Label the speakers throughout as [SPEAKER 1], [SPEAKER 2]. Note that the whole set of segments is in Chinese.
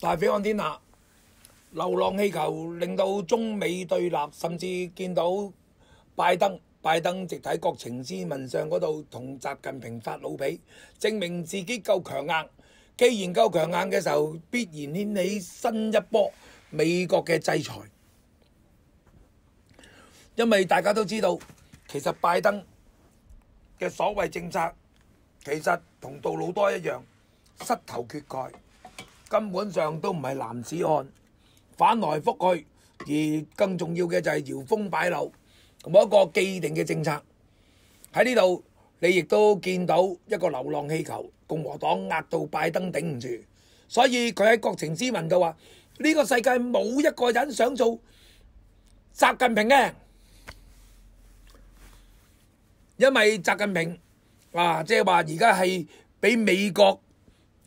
[SPEAKER 1] 但係，飛天下流浪氣球令到中美對立，甚至見到拜登。拜登直喺國情諮文上嗰度同習近平發老脾，證明自己夠強硬。既然夠強硬嘅時候，必然掀起新一波美國嘅制裁。因為大家都知道，其實拜登嘅所謂政策，其實同杜魯多一樣，失頭缺蓋。根本上都唔係男子案，反來覆去，而更重要嘅就係搖風擺柳，冇一個既定嘅政策喺呢度。你亦都見到一個流浪氣球，共和黨壓到拜登頂唔住，所以佢喺國情之問就話：呢個世界冇一個人想做習近平嘅，因為習近平啊，即係話而家係俾美國。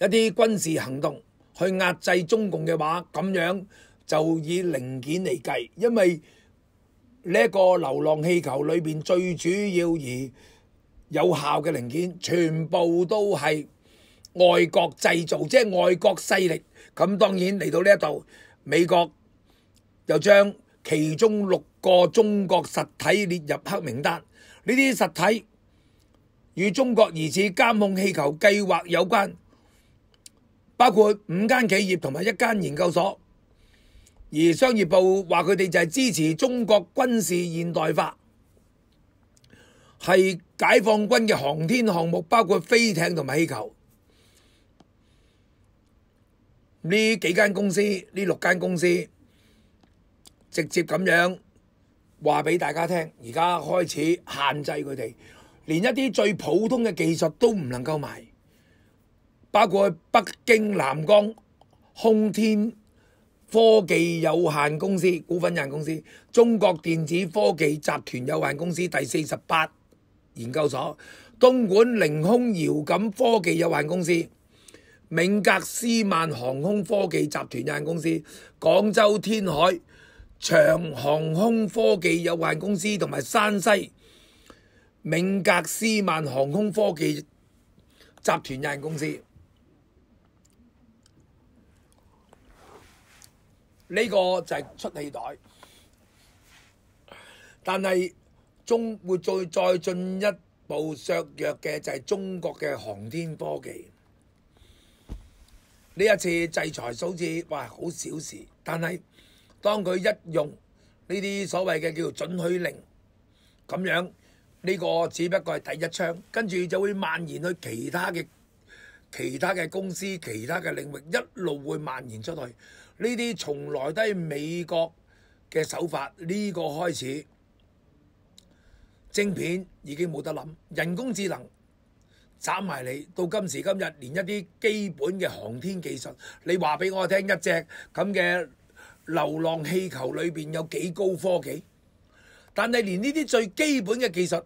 [SPEAKER 1] 一啲軍事行動去壓制中共嘅話，咁樣就以零件嚟計，因為呢一個流浪氣球裏面最主要而有效嘅零件，全部都係外國製造，即係外國勢力。咁當然嚟到呢一度，美國又將其中六個中國實體列入黑名單，呢啲實體與中國疑似監控氣球計劃有關。包括五间企业同埋一间研究所，而商业部话佢哋就系支持中国军事现代化，系解放军嘅航天项目，包括飞艇同埋气球。呢几间公司，呢六间公司，直接咁样话俾大家听，而家开始限制佢哋，连一啲最普通嘅技术都唔能够卖。包括北京南光空天科技有限公司股份有限公司、中国电子科技集团有限公司第四十八研究所、东莞凌空遥感科技有限公司、敏格斯曼航空科技集团有限公司、广州天海长航空科技有限公司同埋山西敏格斯曼航空科技集团有限公司。呢個就係出氣袋，但係中會再再進一步削弱嘅就係中國嘅航天科技。呢一次制裁數字哇，好小事，但係當佢一用呢啲所謂嘅叫准許令咁樣，呢個只不過係第一槍，跟住就會蔓延去其他嘅其他嘅公司、其他嘅領域，一路會蔓延出去。呢啲從來都係美國嘅手法，呢個開始，晶片已經冇得諗，人工智能斬埋你。到今時今日，連一啲基本嘅航天技術，你話俾我聽，一隻咁嘅流浪氣球裏面有幾高科技？但係連呢啲最基本嘅技術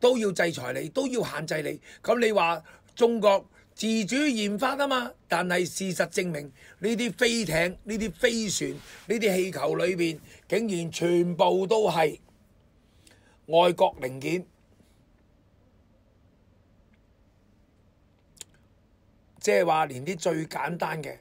[SPEAKER 1] 都要制裁你，都要限制你。咁你話中國？自主研發啊嘛，但係事實證明呢啲飛艇、呢啲飛船、呢啲氣球裏邊，竟然全部都係外國零件，即係話連啲最簡單嘅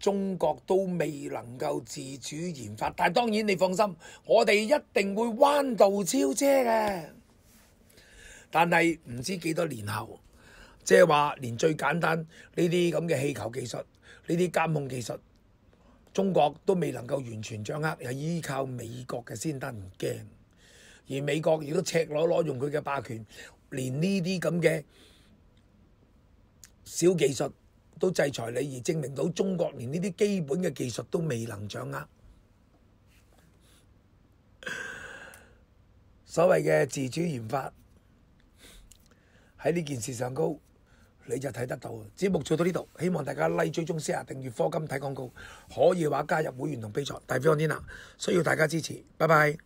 [SPEAKER 1] 中國都未能夠自主研發。但当當然你放心，我哋一定會彎道超車嘅。但係唔知幾多年後。即係話，連最簡單呢啲咁嘅氣球技術、呢啲監控技術，中國都未能夠完全掌握，又依靠美國嘅先得，唔驚。而美國亦都赤裸裸用佢嘅霸權，連呢啲咁嘅小技術都制裁你，而證明到中國連呢啲基本嘅技術都未能掌握。所謂嘅自主研發喺呢件事上高。你就睇得到，只目做到呢度，希望大家 like、追蹤 share、订阅科金睇廣告，可以話加入會員同比賽。大方啲啦，需要大家支持，拜拜。